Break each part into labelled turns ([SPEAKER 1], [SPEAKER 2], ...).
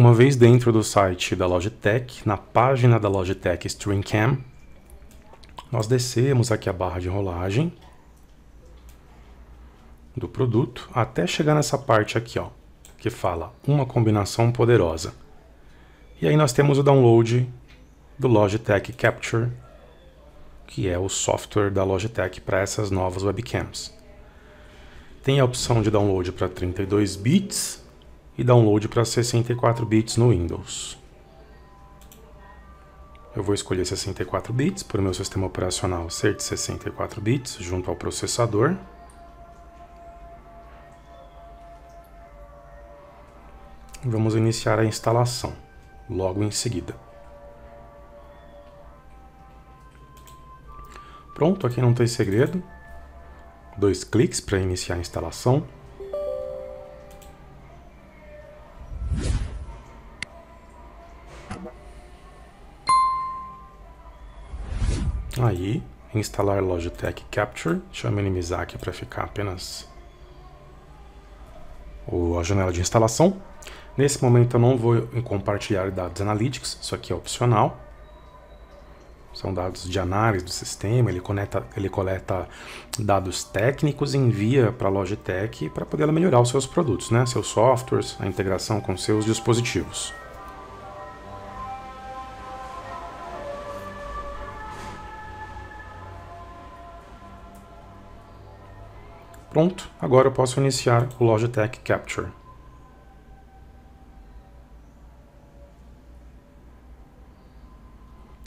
[SPEAKER 1] Uma vez dentro do site da Logitech, na página da Logitech StreamCam, nós descemos aqui a barra de rolagem do produto até chegar nessa parte aqui, ó, que fala uma combinação poderosa. E aí nós temos o download do Logitech Capture, que é o software da Logitech para essas novas webcams. Tem a opção de download para 32 bits e download para 64 bits no Windows. Eu vou escolher 64 bits para o meu sistema operacional ser de 64 bits junto ao processador. Vamos iniciar a instalação logo em seguida. Pronto, aqui não tem segredo. Dois cliques para iniciar a instalação. Aí, instalar Logitech Capture. Deixa eu minimizar aqui para ficar apenas a janela de instalação. Nesse momento eu não vou compartilhar dados analytics, isso aqui é opcional. São dados de análise do sistema, ele, conecta, ele coleta dados técnicos e envia para a Logitech para poder melhorar os seus produtos, né? seus softwares, a integração com seus dispositivos. Pronto, agora eu posso iniciar o Logitech Capture.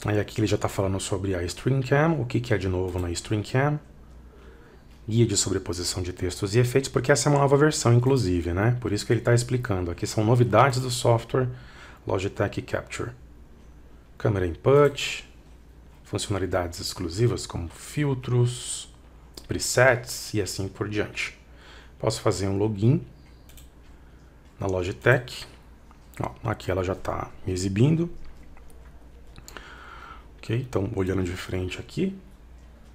[SPEAKER 1] Aí aqui ele já está falando sobre a StreamCam, o que, que é de novo na StreamCam. Guia de sobreposição de textos e efeitos, porque essa é uma nova versão, inclusive, né? Por isso que ele está explicando. Aqui são novidades do software Logitech Capture. Câmera input, funcionalidades exclusivas como filtros, presets e assim por diante. Posso fazer um login na Logitech. Ó, aqui ela já está me exibindo. Ok, então olhando de frente aqui,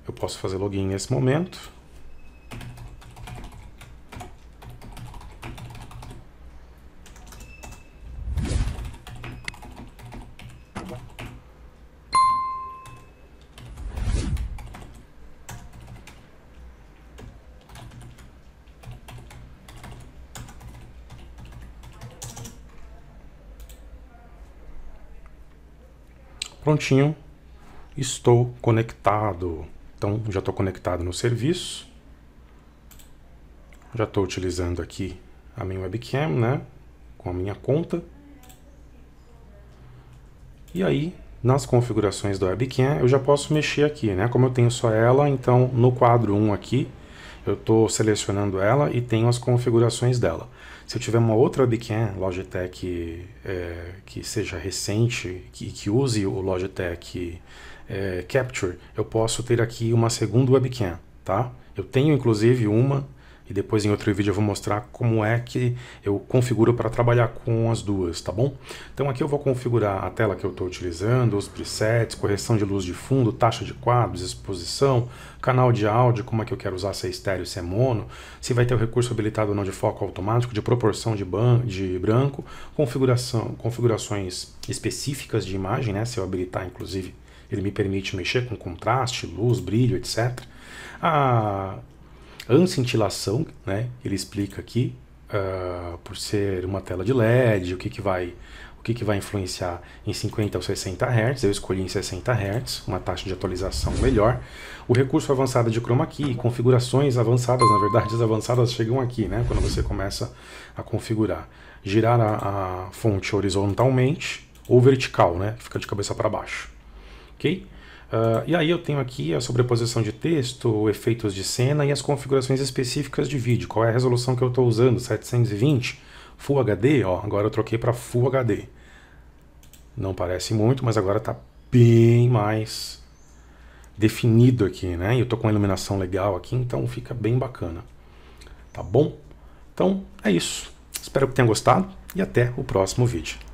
[SPEAKER 1] eu posso fazer login nesse momento. Prontinho, estou conectado. Então, já estou conectado no serviço. Já estou utilizando aqui a minha webcam, né? Com a minha conta. E aí, nas configurações da webcam, eu já posso mexer aqui, né? Como eu tenho só ela, então no quadro 1 aqui, eu estou selecionando ela e tenho as configurações dela. Se eu tiver uma outra webcam Logitech é, que seja recente e que, que, use o Logitech é, Capture, eu posso ter aqui uma segunda webcam, tá? Eu tenho inclusive uma e depois em outro vídeo eu vou mostrar como é que eu configuro para trabalhar com as duas, tá bom? Então aqui eu vou configurar a tela que eu estou utilizando, os presets, correção de luz de fundo, taxa de quadros, exposição, canal de áudio, como é que eu quero usar, se é estéreo, se é mono, se vai ter o recurso habilitado ou não de foco automático, de proporção de, ban de branco, configuração, configurações específicas de imagem, né? se eu habilitar inclusive, ele me permite mexer com contraste, luz, brilho, etc. A ah, anscintilação, né? Ele explica aqui uh, por ser uma tela de LED, o que, que vai o que, que vai influenciar em 50 ou 60 Hz. Eu escolhi em 60 Hz, uma taxa de atualização melhor. O recurso avançado é de chroma key, configurações avançadas, na verdade as avançadas chegam aqui, né? Quando você começa a configurar, girar a, a fonte horizontalmente ou vertical, né? Fica de cabeça para baixo, ok? Uh, e aí eu tenho aqui a sobreposição de texto, efeitos de cena e as configurações específicas de vídeo. Qual é a resolução que eu estou usando? 720? Full HD? Ó, agora eu troquei para Full HD. Não parece muito, mas agora está bem mais definido aqui, né? Eu estou com iluminação legal aqui, então fica bem bacana. Tá bom? Então é isso. Espero que tenha gostado e até o próximo vídeo.